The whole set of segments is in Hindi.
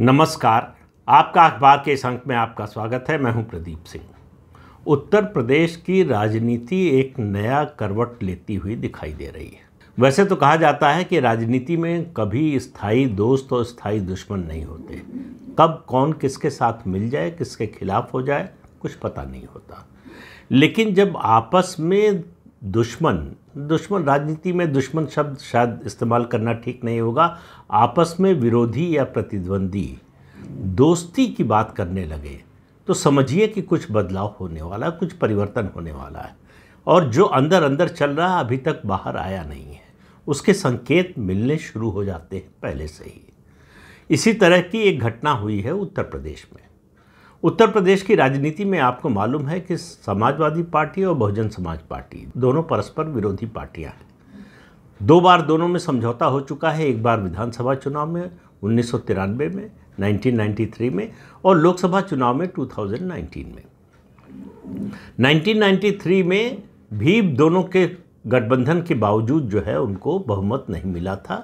नमस्कार आपका अखबार के इस अंक में आपका स्वागत है मैं हूं प्रदीप सिंह उत्तर प्रदेश की राजनीति एक नया करवट लेती हुई दिखाई दे रही है वैसे तो कहा जाता है कि राजनीति में कभी स्थायी दोस्त और स्थायी दुश्मन नहीं होते कब कौन किसके साथ मिल जाए किसके खिलाफ हो जाए कुछ पता नहीं होता लेकिन जब आपस में दुश्मन दुश्मन राजनीति में दुश्मन शब्द शायद इस्तेमाल करना ठीक नहीं होगा आपस में विरोधी या प्रतिद्वंदी दोस्ती की बात करने लगे तो समझिए कि कुछ बदलाव होने वाला है कुछ परिवर्तन होने वाला है और जो अंदर अंदर चल रहा है अभी तक बाहर आया नहीं है उसके संकेत मिलने शुरू हो जाते हैं पहले से ही इसी तरह की एक घटना हुई है उत्तर प्रदेश में उत्तर प्रदेश की राजनीति में आपको मालूम है कि समाजवादी पार्टी और बहुजन समाज पार्टी दोनों परस्पर विरोधी पार्टियां हैं दो बार दोनों में समझौता हो चुका है एक बार विधानसभा चुनाव में उन्नीस में 1993 में और लोकसभा चुनाव में 2019 में 1993 में भी दोनों के गठबंधन के बावजूद जो है उनको बहुमत नहीं मिला था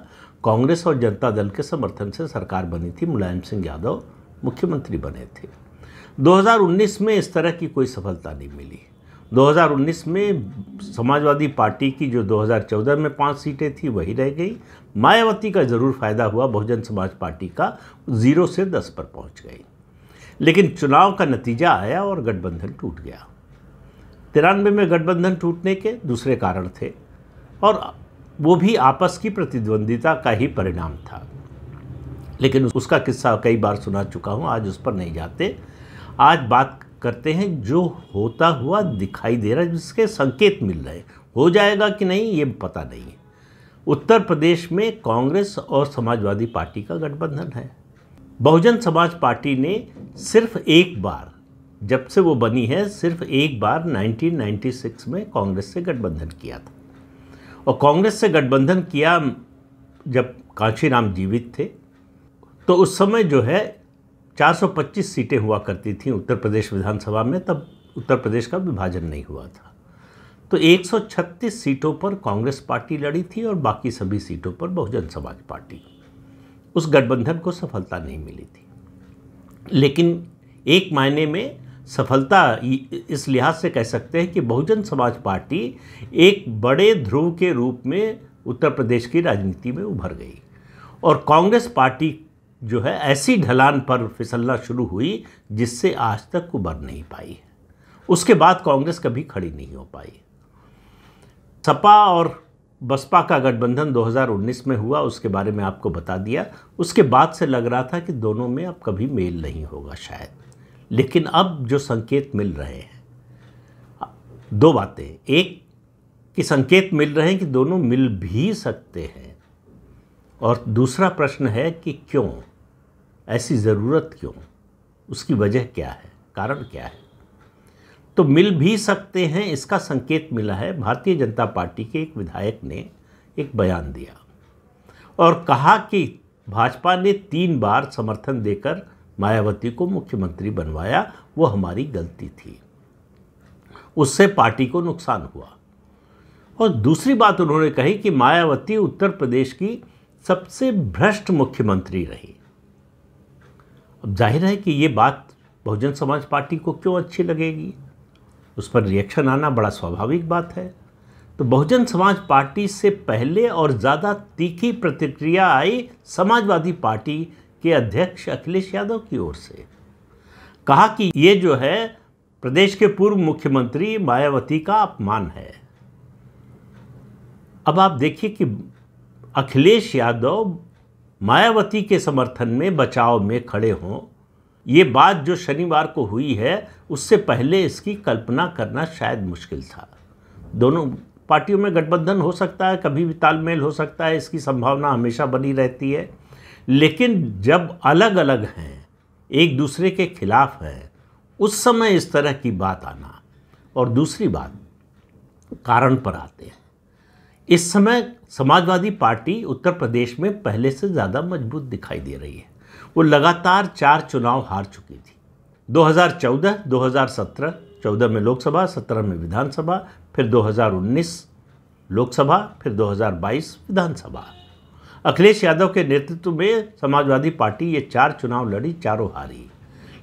कांग्रेस और जनता दल के समर्थन से सरकार बनी थी मुलायम सिंह यादव मुख्यमंत्री बने थे 2019 में इस तरह की कोई सफलता नहीं मिली 2019 में समाजवादी पार्टी की जो 2014 में पांच सीटें थी वही रह गई मायावती का ज़रूर फायदा हुआ बहुजन समाज पार्टी का ज़ीरो से दस पर पहुंच गई लेकिन चुनाव का नतीजा आया और गठबंधन टूट गया तिरानवे में गठबंधन टूटने के दूसरे कारण थे और वो भी आपस की प्रतिद्वंदिता का ही परिणाम था लेकिन उसका किस्सा कई बार सुना चुका हूँ आज उस पर नहीं जाते आज बात करते हैं जो होता हुआ दिखाई दे रहा है जिसके संकेत मिल रहे हैं हो जाएगा कि नहीं ये पता नहीं है उत्तर प्रदेश में कांग्रेस और समाजवादी पार्टी का गठबंधन है बहुजन समाज पार्टी ने सिर्फ एक बार जब से वो बनी है सिर्फ एक बार 1996 में कांग्रेस से गठबंधन किया था और कांग्रेस से गठबंधन किया जब कांशीराम जीवित थे तो उस समय जो है 425 सीटें हुआ करती थीं उत्तर प्रदेश विधानसभा में तब उत्तर प्रदेश का विभाजन नहीं हुआ था तो 136 सीटों पर कांग्रेस पार्टी लड़ी थी और बाकी सभी सीटों पर बहुजन समाज पार्टी उस गठबंधन को सफलता नहीं मिली थी लेकिन एक मायने में सफलता इस लिहाज से कह सकते हैं कि बहुजन समाज पार्टी एक बड़े ध्रुव के रूप में उत्तर प्रदेश की राजनीति में उभर गई और कांग्रेस पार्टी जो है ऐसी ढलान पर फिसलना शुरू हुई जिससे आज तक उबर नहीं पाई है उसके बाद कांग्रेस कभी खड़ी नहीं हो पाई सपा और बसपा का गठबंधन 2019 में हुआ उसके बारे में आपको बता दिया उसके बाद से लग रहा था कि दोनों में अब कभी मेल नहीं होगा शायद लेकिन अब जो संकेत मिल रहे हैं दो बातें एक कि संकेत मिल रहे हैं कि दोनों मिल भी सकते हैं और दूसरा प्रश्न है कि क्यों ऐसी ज़रूरत क्यों उसकी वजह क्या है कारण क्या है तो मिल भी सकते हैं इसका संकेत मिला है भारतीय जनता पार्टी के एक विधायक ने एक बयान दिया और कहा कि भाजपा ने तीन बार समर्थन देकर मायावती को मुख्यमंत्री बनवाया वो हमारी गलती थी उससे पार्टी को नुकसान हुआ और दूसरी बात उन्होंने कही कि मायावती उत्तर प्रदेश की सबसे भ्रष्ट मुख्यमंत्री रही अब जाहिर है कि ये बात बहुजन समाज पार्टी को क्यों अच्छी लगेगी उस पर रिएक्शन आना बड़ा स्वाभाविक बात है तो बहुजन समाज पार्टी से पहले और ज़्यादा तीखी प्रतिक्रिया आई समाजवादी पार्टी के अध्यक्ष अखिलेश यादव की ओर से कहा कि ये जो है प्रदेश के पूर्व मुख्यमंत्री मायावती का अपमान है अब आप देखिए कि अखिलेश यादव मायावती के समर्थन में बचाव में खड़े हों ये बात जो शनिवार को हुई है उससे पहले इसकी कल्पना करना शायद मुश्किल था दोनों पार्टियों में गठबंधन हो सकता है कभी भी तालमेल हो सकता है इसकी संभावना हमेशा बनी रहती है लेकिन जब अलग अलग हैं एक दूसरे के खिलाफ हैं उस समय इस तरह की बात आना और दूसरी बात कारण पर आते हैं इस समय समाजवादी पार्टी उत्तर प्रदेश में पहले से ज़्यादा मजबूत दिखाई दे रही है वो लगातार चार चुनाव हार चुकी थी 2014, 2017, 14 में लोकसभा 17 में विधानसभा फिर 2019 लोकसभा फिर 2022 विधानसभा अखिलेश यादव के नेतृत्व में समाजवादी पार्टी ये चार चुनाव लड़ी चारों हारी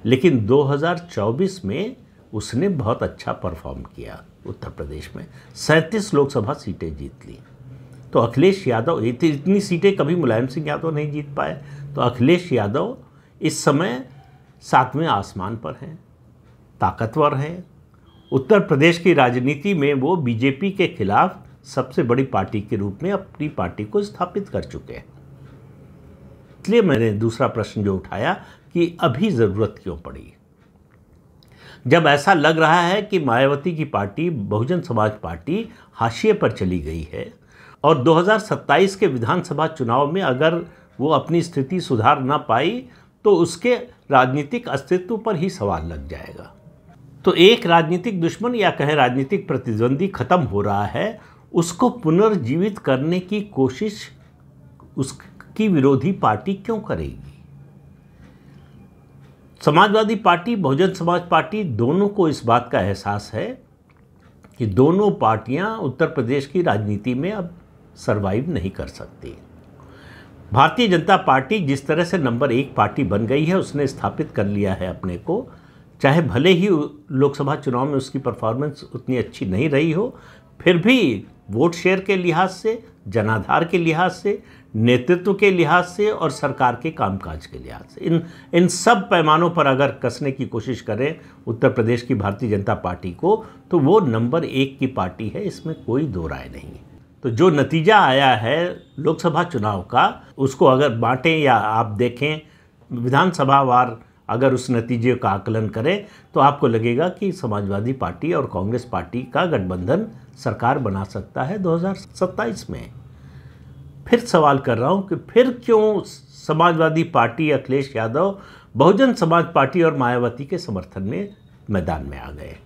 लेकिन 2024 में उसने बहुत अच्छा परफॉर्म किया उत्तर प्रदेश में सैंतीस लोकसभा सीटें जीत लीं तो अखिलेश यादव तो इतनी सीटें कभी मुलायम सिंह यादव नहीं जीत पाए तो अखिलेश यादव इस समय सातवें आसमान पर हैं ताकतवर हैं उत्तर प्रदेश की राजनीति में वो बीजेपी के खिलाफ सबसे बड़ी पार्टी के रूप में अपनी पार्टी को स्थापित कर चुके हैं इसलिए मैंने दूसरा प्रश्न जो उठाया कि अभी ज़रूरत क्यों पड़ी जब ऐसा लग रहा है कि मायावती की पार्टी बहुजन समाज पार्टी हाशिए पर चली गई है और 2027 के विधानसभा चुनाव में अगर वो अपनी स्थिति सुधार ना पाई तो उसके राजनीतिक अस्तित्व पर ही सवाल लग जाएगा तो एक राजनीतिक दुश्मन या कहें राजनीतिक प्रतिद्वंदी खत्म हो रहा है उसको पुनर्जीवित करने की कोशिश उसकी विरोधी पार्टी क्यों करेगी समाजवादी पार्टी बहुजन समाज पार्टी दोनों को इस बात का एहसास है कि दोनों पार्टियां उत्तर प्रदेश की राजनीति में अब सरवाइव नहीं कर सकती भारतीय जनता पार्टी जिस तरह से नंबर एक पार्टी बन गई है उसने स्थापित कर लिया है अपने को चाहे भले ही लोकसभा चुनाव में उसकी परफॉर्मेंस उतनी अच्छी नहीं रही हो फिर भी वोट शेयर के लिहाज से जनाधार के लिहाज से नेतृत्व के लिहाज से और सरकार के कामकाज के लिहाज से इन इन सब पैमानों पर अगर कसने की कोशिश करें उत्तर प्रदेश की भारतीय जनता पार्टी को तो वो नंबर एक की पार्टी है इसमें कोई दो राय नहीं है तो जो नतीजा आया है लोकसभा चुनाव का उसको अगर बांटें या आप देखें विधानसभा वार अगर उस नतीजे का आकलन करें तो आपको लगेगा कि समाजवादी पार्टी और कांग्रेस पार्टी का गठबंधन सरकार बना सकता है 2027 में फिर सवाल कर रहा हूं कि फिर क्यों समाजवादी पार्टी अखिलेश यादव बहुजन समाज पार्टी और मायावती के समर्थन में मैदान में आ गए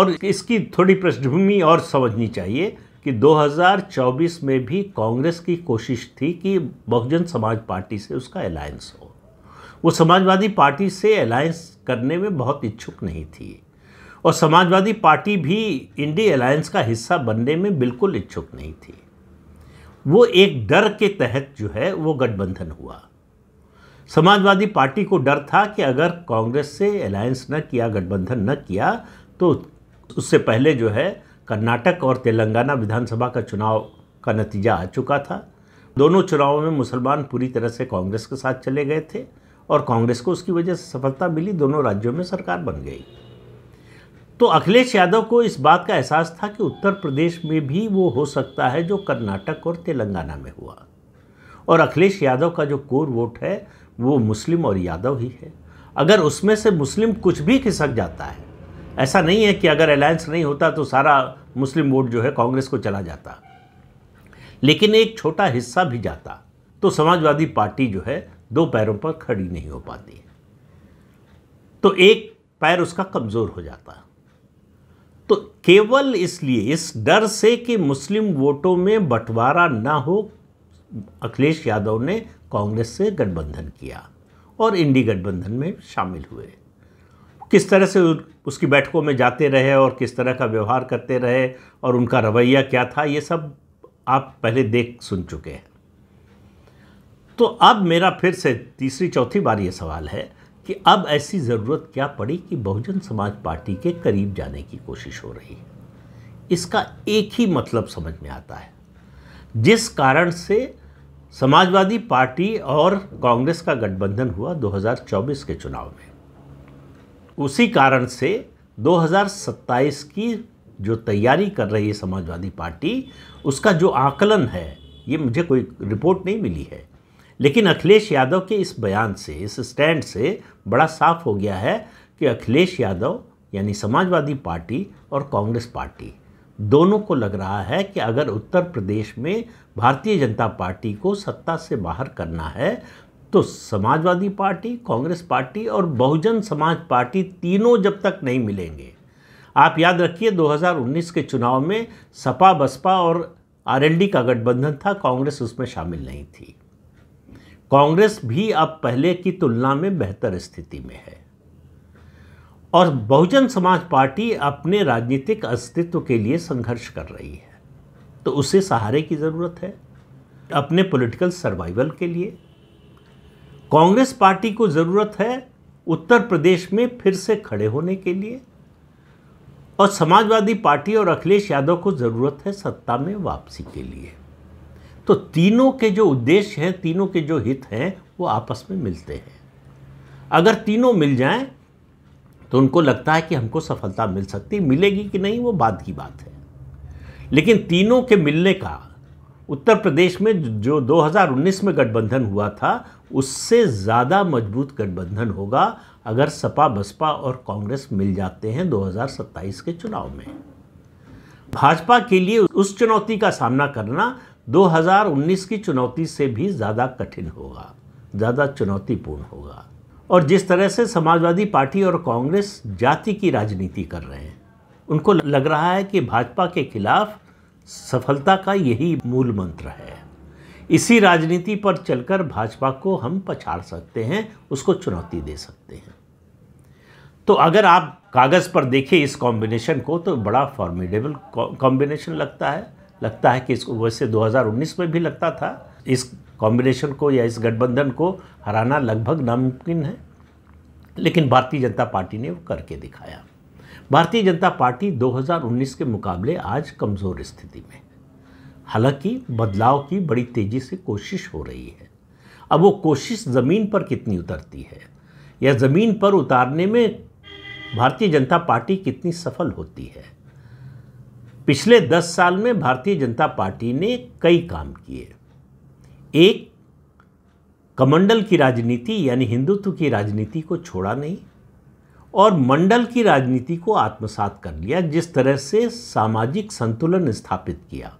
और इसकी थोड़ी पृष्ठभूमि और समझनी चाहिए कि 2024 में भी कांग्रेस की कोशिश थी कि बहुजन समाज पार्टी से उसका अलायंस हो वो समाजवादी पार्टी से अलायंस करने में बहुत इच्छुक नहीं थी और समाजवादी पार्टी भी इंडी अलायंस का हिस्सा बनने में बिल्कुल इच्छुक नहीं थी वो एक डर के तहत जो है वो गठबंधन हुआ समाजवादी पार्टी को डर था कि अगर कांग्रेस से अलायंस न किया गठबंधन न किया तो उससे पहले जो है कर्नाटक और तेलंगाना विधानसभा का चुनाव का नतीजा आ चुका था दोनों चुनावों में मुसलमान पूरी तरह से कांग्रेस के साथ चले गए थे और कांग्रेस को उसकी वजह से सफलता मिली दोनों राज्यों में सरकार बन गई तो अखिलेश यादव को इस बात का एहसास था कि उत्तर प्रदेश में भी वो हो सकता है जो कर्नाटक और तेलंगाना में हुआ और अखिलेश यादव का जो कोर वोट है वो मुस्लिम और यादव ही है अगर उसमें से मुस्लिम कुछ भी खिसक जाता है ऐसा नहीं है कि अगर अलायंस नहीं होता तो सारा मुस्लिम वोट जो है कांग्रेस को चला जाता लेकिन एक छोटा हिस्सा भी जाता तो समाजवादी पार्टी जो है दो पैरों पर खड़ी नहीं हो पाती तो एक पैर उसका कमज़ोर हो जाता तो केवल इसलिए इस डर से कि मुस्लिम वोटों में बंटवारा ना हो अखिलेश यादव ने कांग्रेस से गठबंधन किया और इंडी गठबंधन में शामिल हुए किस तरह से उसकी बैठकों में जाते रहे और किस तरह का व्यवहार करते रहे और उनका रवैया क्या था ये सब आप पहले देख सुन चुके हैं तो अब मेरा फिर से तीसरी चौथी बार ये सवाल है कि अब ऐसी ज़रूरत क्या पड़ी कि बहुजन समाज पार्टी के करीब जाने की कोशिश हो रही है इसका एक ही मतलब समझ में आता है जिस कारण से समाजवादी पार्टी और कांग्रेस का गठबंधन हुआ 2024 के चुनाव में उसी कारण से 2027 की जो तैयारी कर रही है समाजवादी पार्टी उसका जो आकलन है ये मुझे कोई रिपोर्ट नहीं मिली है लेकिन अखिलेश यादव के इस बयान से इस स्टैंड से बड़ा साफ हो गया है कि अखिलेश यादव यानी समाजवादी पार्टी और कांग्रेस पार्टी दोनों को लग रहा है कि अगर उत्तर प्रदेश में भारतीय जनता पार्टी को सत्ता से बाहर करना है तो समाजवादी पार्टी कांग्रेस पार्टी और बहुजन समाज पार्टी तीनों जब तक नहीं मिलेंगे आप याद रखिए 2019 के चुनाव में सपा बसपा और आरएलडी का गठबंधन था कांग्रेस उसमें शामिल नहीं थी कांग्रेस भी अब पहले की तुलना में बेहतर स्थिति में है और बहुजन समाज पार्टी अपने राजनीतिक अस्तित्व के लिए संघर्ष कर रही है तो उसे सहारे की ज़रूरत है अपने पॉलिटिकल सर्वाइवल के लिए कांग्रेस पार्टी को ज़रूरत है उत्तर प्रदेश में फिर से खड़े होने के लिए और समाजवादी पार्टी और अखिलेश यादव को ज़रूरत है सत्ता में वापसी के लिए तो तीनों के जो उद्देश्य हैं तीनों के जो हित हैं वो आपस में मिलते हैं अगर तीनों मिल जाएं तो उनको लगता है कि हमको सफलता मिल सकती मिलेगी कि नहीं वो बाद की बात है लेकिन तीनों के मिलने का उत्तर प्रदेश में जो 2019 में गठबंधन हुआ था उससे ज़्यादा मजबूत गठबंधन होगा अगर सपा बसपा और कांग्रेस मिल जाते हैं 2027 के चुनाव में भाजपा के लिए उस चुनौती का सामना करना 2019 की चुनौती से भी ज़्यादा कठिन होगा ज़्यादा चुनौतीपूर्ण होगा और जिस तरह से समाजवादी पार्टी और कांग्रेस जाति की राजनीति कर रहे हैं उनको लग रहा है कि भाजपा के खिलाफ सफलता का यही मूल मंत्र है इसी राजनीति पर चलकर भाजपा को हम पछाड़ सकते हैं उसको चुनौती दे सकते हैं तो अगर आप कागज़ पर देखें इस कॉम्बिनेशन को तो बड़ा फॉर्मिडेबल कॉम्बिनेशन लगता है लगता है कि इसको वैसे 2019 में भी लगता था इस कॉम्बिनेशन को या इस गठबंधन को हराना लगभग नामुमकिन है लेकिन भारतीय जनता पार्टी ने वो करके दिखाया भारतीय जनता पार्टी 2019 के मुकाबले आज कमज़ोर स्थिति में हालांकि बदलाव की बड़ी तेज़ी से कोशिश हो रही है अब वो कोशिश ज़मीन पर कितनी उतरती है या ज़मीन पर उतारने में भारतीय जनता पार्टी कितनी सफल होती है पिछले दस साल में भारतीय जनता पार्टी ने कई काम किए एक कमंडल की राजनीति यानी हिंदुत्व की राजनीति को छोड़ा नहीं और मंडल की राजनीति को आत्मसात कर लिया जिस तरह से सामाजिक संतुलन स्थापित किया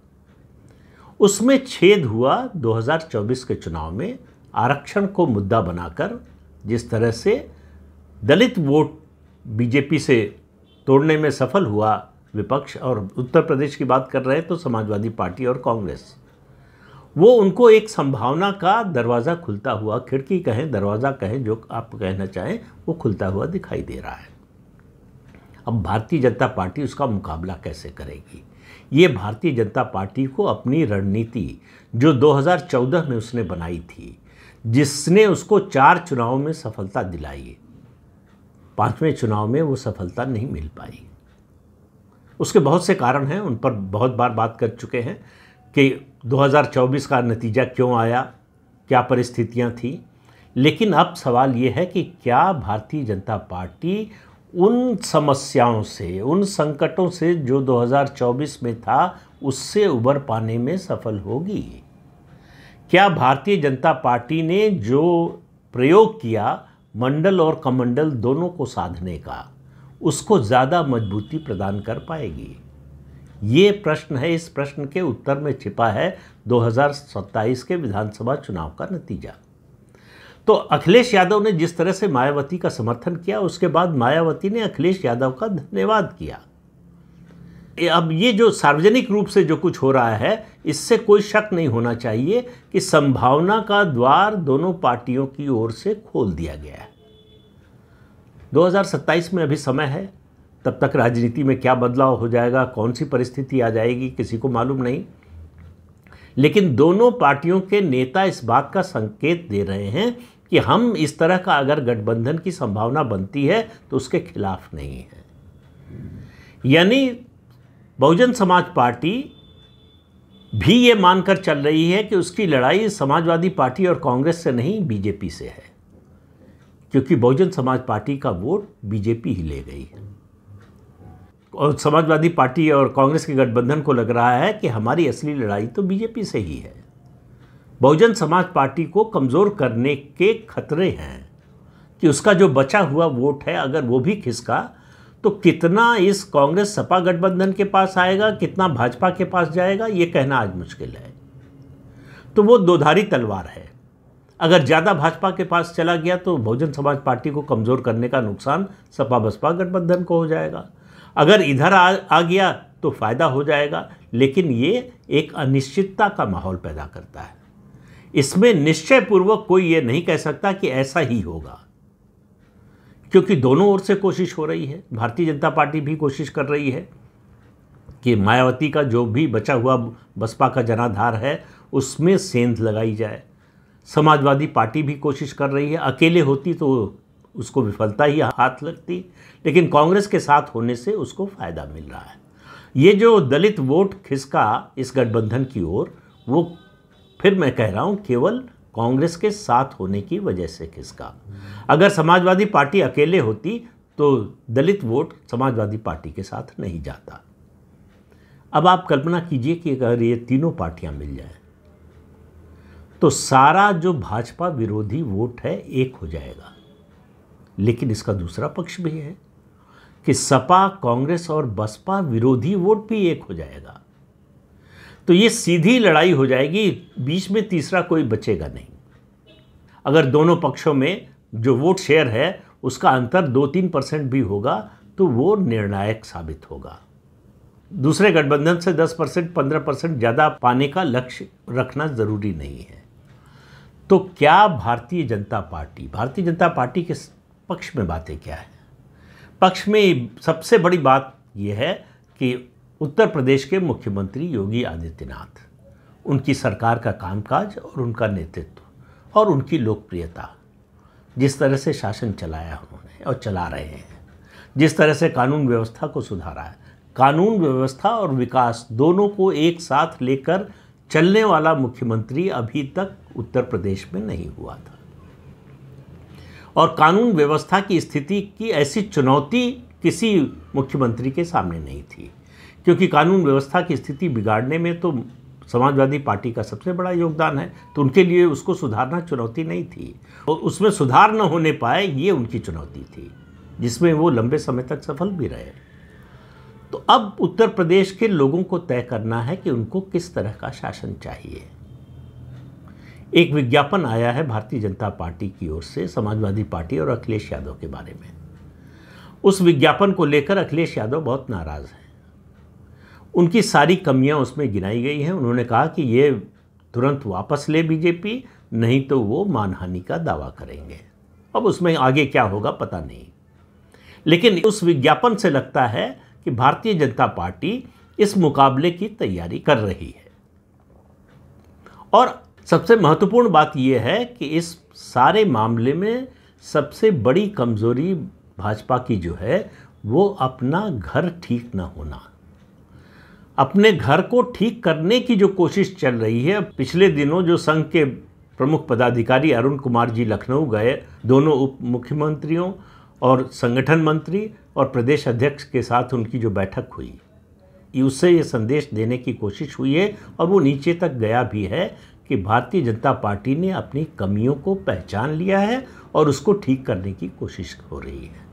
उसमें छेद हुआ 2024 के चुनाव में आरक्षण को मुद्दा बनाकर जिस तरह से दलित वोट बीजेपी से तोड़ने में सफल हुआ विपक्ष और उत्तर प्रदेश की बात कर रहे हैं तो समाजवादी पार्टी और कांग्रेस वो उनको एक संभावना का दरवाज़ा खुलता हुआ खिड़की कहें दरवाज़ा कहें जो आप कहना चाहें वो खुलता हुआ दिखाई दे रहा है अब भारतीय जनता पार्टी उसका मुकाबला कैसे करेगी ये भारतीय जनता पार्टी को अपनी रणनीति जो 2014 में उसने बनाई थी जिसने उसको चार चुनाव में सफलता दिलाई पांचवें चुनाव में वो सफलता नहीं मिल पाई उसके बहुत से कारण हैं उन पर बहुत बार बात कर चुके हैं कि 2024 का नतीजा क्यों आया क्या परिस्थितियां थी लेकिन अब सवाल ये है कि क्या भारतीय जनता पार्टी उन समस्याओं से उन संकटों से जो 2024 में था उससे उबर पाने में सफल होगी क्या भारतीय जनता पार्टी ने जो प्रयोग किया मंडल और कमंडल दोनों को साधने का उसको ज़्यादा मजबूती प्रदान कर पाएगी ये प्रश्न है इस प्रश्न के उत्तर में छिपा है दो के विधानसभा चुनाव का नतीजा तो अखिलेश यादव ने जिस तरह से मायावती का समर्थन किया उसके बाद मायावती ने अखिलेश यादव का धन्यवाद किया अब ये जो सार्वजनिक रूप से जो कुछ हो रहा है इससे कोई शक नहीं होना चाहिए कि संभावना का द्वार दोनों पार्टियों की ओर से खोल दिया गया है 2027 में अभी समय है तब तक राजनीति में क्या बदलाव हो जाएगा कौन सी परिस्थिति आ जाएगी किसी को मालूम नहीं लेकिन दोनों पार्टियों के नेता इस बात का संकेत दे रहे हैं कि हम इस तरह का अगर गठबंधन की संभावना बनती है तो उसके खिलाफ नहीं है यानी बहुजन समाज पार्टी भी ये मानकर चल रही है कि उसकी लड़ाई समाजवादी पार्टी और कांग्रेस से नहीं बीजेपी से है क्योंकि बहुजन समाज पार्टी का वोट बीजेपी ही ले गई है और समाजवादी पार्टी और कांग्रेस के गठबंधन को लग रहा है कि हमारी असली लड़ाई तो बीजेपी से ही है बहुजन समाज पार्टी को कमज़ोर करने के खतरे हैं कि उसका जो बचा हुआ वोट है अगर वो भी खिसका तो कितना इस कांग्रेस सपा गठबंधन के पास आएगा कितना भाजपा के पास जाएगा ये कहना आज मुश्किल है तो वो दोधारी तलवार है अगर ज़्यादा भाजपा के पास चला गया तो बहुजन समाज पार्टी को कमज़ोर करने का नुकसान सपा बसपा गठबंधन को हो जाएगा अगर इधर आ आ गया तो फ़ायदा हो जाएगा लेकिन ये एक अनिश्चितता का माहौल पैदा करता है इसमें निश्चयपूर्वक कोई ये नहीं कह सकता कि ऐसा ही होगा क्योंकि दोनों ओर से कोशिश हो रही है भारतीय जनता पार्टी भी कोशिश कर रही है कि मायावती का जो भी बचा हुआ बसपा का जनाधार है उसमें सेंध लगाई जाए समाजवादी पार्टी भी कोशिश कर रही है अकेले होती तो उसको विफलता ही हाथ लगती लेकिन कांग्रेस के साथ होने से उसको फ़ायदा मिल रहा है ये जो दलित वोट खिसका इस गठबंधन की ओर वो फिर मैं कह रहा हूँ केवल कांग्रेस के साथ होने की वजह से खिसका अगर समाजवादी पार्टी अकेले होती तो दलित वोट समाजवादी पार्टी के साथ नहीं जाता अब आप कल्पना कीजिए कि अगर ये तीनों पार्टियां मिल जाएं तो सारा जो भाजपा विरोधी वोट है एक हो जाएगा लेकिन इसका दूसरा पक्ष भी है कि सपा कांग्रेस और बसपा विरोधी वोट भी एक हो जाएगा तो ये सीधी लड़ाई हो जाएगी बीच में तीसरा कोई बचेगा नहीं अगर दोनों पक्षों में जो वोट शेयर है उसका अंतर दो तीन परसेंट भी होगा तो वो निर्णायक साबित होगा दूसरे गठबंधन से 10 परसेंट पंद्रह परसेंट ज़्यादा पाने का लक्ष्य रखना ज़रूरी नहीं है तो क्या भारतीय जनता पार्टी भारतीय जनता पार्टी के पक्ष में बातें क्या है पक्ष में सबसे बड़ी बात यह है कि उत्तर प्रदेश के मुख्यमंत्री योगी आदित्यनाथ उनकी सरकार का कामकाज और उनका नेतृत्व और उनकी लोकप्रियता जिस तरह से शासन चलाया उन्होंने और चला रहे हैं जिस तरह से कानून व्यवस्था को सुधारा है कानून व्यवस्था और विकास दोनों को एक साथ लेकर चलने वाला मुख्यमंत्री अभी तक उत्तर प्रदेश में नहीं हुआ था और कानून व्यवस्था की स्थिति की ऐसी चुनौती किसी मुख्यमंत्री के सामने नहीं थी क्योंकि कानून व्यवस्था की स्थिति बिगाड़ने में तो समाजवादी पार्टी का सबसे बड़ा योगदान है तो उनके लिए उसको सुधारना चुनौती नहीं थी और उसमें सुधार न होने पाए ये उनकी चुनौती थी जिसमें वो लंबे समय तक सफल भी रहे तो अब उत्तर प्रदेश के लोगों को तय करना है कि उनको किस तरह का शासन चाहिए एक विज्ञापन आया है भारतीय जनता पार्टी की ओर से समाजवादी पार्टी और अखिलेश यादव के बारे में उस विज्ञापन को लेकर अखिलेश यादव बहुत नाराज़ हैं उनकी सारी कमियां उसमें गिनाई गई हैं उन्होंने कहा कि ये तुरंत वापस ले बीजेपी नहीं तो वो मानहानि का दावा करेंगे अब उसमें आगे क्या होगा पता नहीं लेकिन उस विज्ञापन से लगता है कि भारतीय जनता पार्टी इस मुकाबले की तैयारी कर रही है और सबसे महत्वपूर्ण बात यह है कि इस सारे मामले में सबसे बड़ी कमज़ोरी भाजपा की जो है वो अपना घर ठीक ना होना अपने घर को ठीक करने की जो कोशिश चल रही है पिछले दिनों जो संघ के प्रमुख पदाधिकारी अरुण कुमार जी लखनऊ गए दोनों उप मुख्यमंत्रियों और संगठन मंत्री और प्रदेश अध्यक्ष के साथ उनकी जो बैठक हुई उससे ये संदेश देने की कोशिश हुई है और वो नीचे तक गया भी है कि भारतीय जनता पार्टी ने अपनी कमियों को पहचान लिया है और उसको ठीक करने की कोशिश हो रही है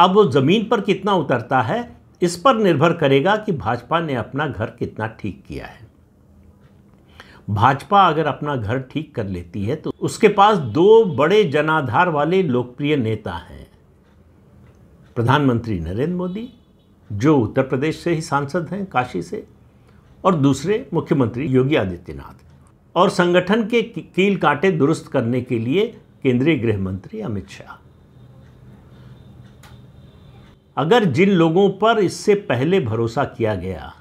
अब वो ज़मीन पर कितना उतरता है इस पर निर्भर करेगा कि भाजपा ने अपना घर कितना ठीक किया है भाजपा अगर अपना घर ठीक कर लेती है तो उसके पास दो बड़े जनाधार वाले लोकप्रिय नेता हैं प्रधानमंत्री नरेंद्र मोदी जो उत्तर प्रदेश से ही सांसद हैं काशी से और दूसरे मुख्यमंत्री योगी आदित्यनाथ और संगठन के कील काटे दुरुस्त करने के लिए केंद्रीय गृह मंत्री अमित शाह अगर जिन लोगों पर इससे पहले भरोसा किया गया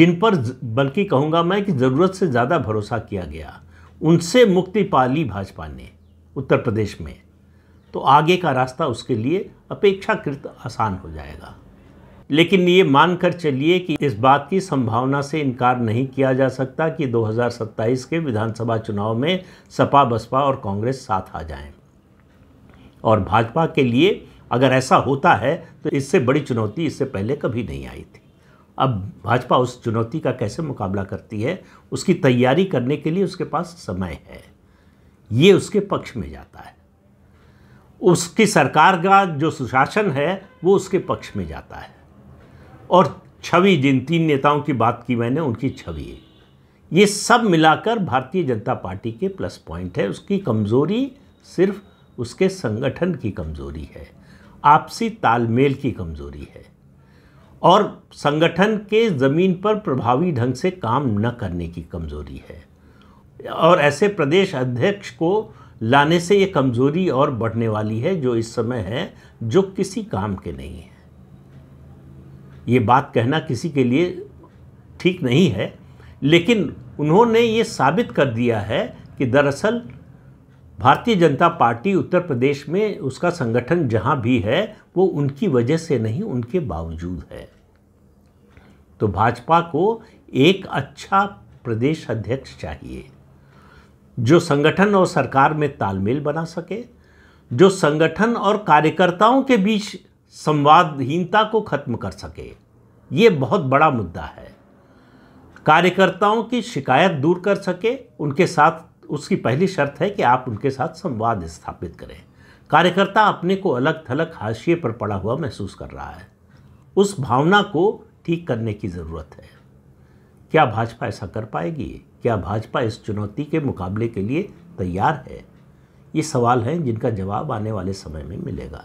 जिन पर बल्कि कहूंगा मैं कि ज़रूरत से ज़्यादा भरोसा किया गया उनसे मुक्ति पा ली भाजपा ने उत्तर प्रदेश में तो आगे का रास्ता उसके लिए अपेक्षाकृत आसान हो जाएगा लेकिन ये मानकर चलिए कि इस बात की संभावना से इनकार नहीं किया जा सकता कि 2027 के विधानसभा चुनाव में सपा बसपा और कांग्रेस साथ आ जाएं और भाजपा के लिए अगर ऐसा होता है तो इससे बड़ी चुनौती इससे पहले कभी नहीं आई थी अब भाजपा उस चुनौती का कैसे मुकाबला करती है उसकी तैयारी करने के लिए उसके पास समय है ये उसके पक्ष में जाता है उसकी सरकार का जो सुशासन है वो उसके पक्ष में जाता है और छवि जिन तीन नेताओं की बात की मैंने उनकी छवि है ये सब मिलाकर भारतीय जनता पार्टी के प्लस पॉइंट है उसकी कमज़ोरी सिर्फ उसके संगठन की कमज़ोरी है आपसी तालमेल की कमज़ोरी है और संगठन के ज़मीन पर प्रभावी ढंग से काम न करने की कमज़ोरी है और ऐसे प्रदेश अध्यक्ष को लाने से ये कमज़ोरी और बढ़ने वाली है जो इस समय है जो किसी काम के नहीं है ये बात कहना किसी के लिए ठीक नहीं है लेकिन उन्होंने ये साबित कर दिया है कि दरअसल भारतीय जनता पार्टी उत्तर प्रदेश में उसका संगठन जहाँ भी है वो उनकी वजह से नहीं उनके बावजूद है तो भाजपा को एक अच्छा प्रदेश अध्यक्ष चाहिए जो संगठन और सरकार में तालमेल बना सके जो संगठन और कार्यकर्ताओं के बीच संवादहीनता को खत्म कर सके ये बहुत बड़ा मुद्दा है कार्यकर्ताओं की शिकायत दूर कर सके उनके साथ उसकी पहली शर्त है कि आप उनके साथ संवाद स्थापित करें कार्यकर्ता अपने को अलग थलग हाशिए पर पड़ा हुआ महसूस कर रहा है उस भावना को ठीक करने की ज़रूरत है क्या भाजपा ऐसा कर पाएगी क्या भाजपा इस चुनौती के मुकाबले के लिए तैयार है ये सवाल हैं जिनका जवाब आने वाले समय में मिलेगा